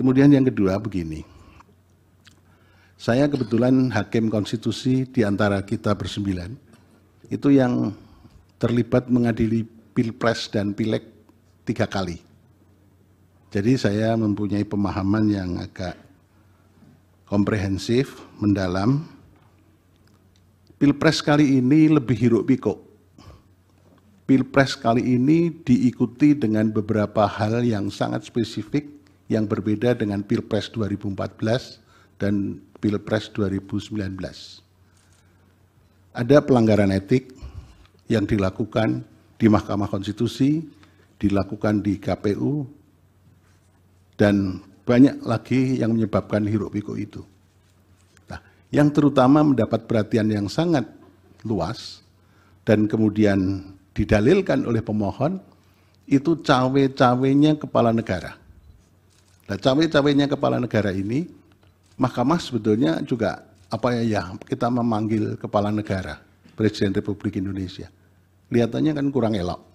Kemudian yang kedua begini. Saya kebetulan hakim konstitusi di antara kita bersembilan. Itu yang terlibat mengadili pilpres dan pileg tiga kali. Jadi saya mempunyai pemahaman yang agak komprehensif, mendalam. Pilpres kali ini lebih hiruk pikuk. Pilpres kali ini diikuti dengan beberapa hal yang sangat spesifik yang berbeda dengan Pilpres 2014 dan Pilpres 2019. Ada pelanggaran etik yang dilakukan di Mahkamah Konstitusi, dilakukan di KPU, dan banyak lagi yang menyebabkan hiruk pikuk itu. Nah, yang terutama mendapat perhatian yang sangat luas dan kemudian didalilkan oleh pemohon itu cawe-cawenya kepala negara. Nah, cawe-cawenya kepala negara ini, mahkamah sebetulnya juga apa ya, ya kita memanggil kepala negara, Presiden Republik Indonesia. Kelihatannya kan kurang elok.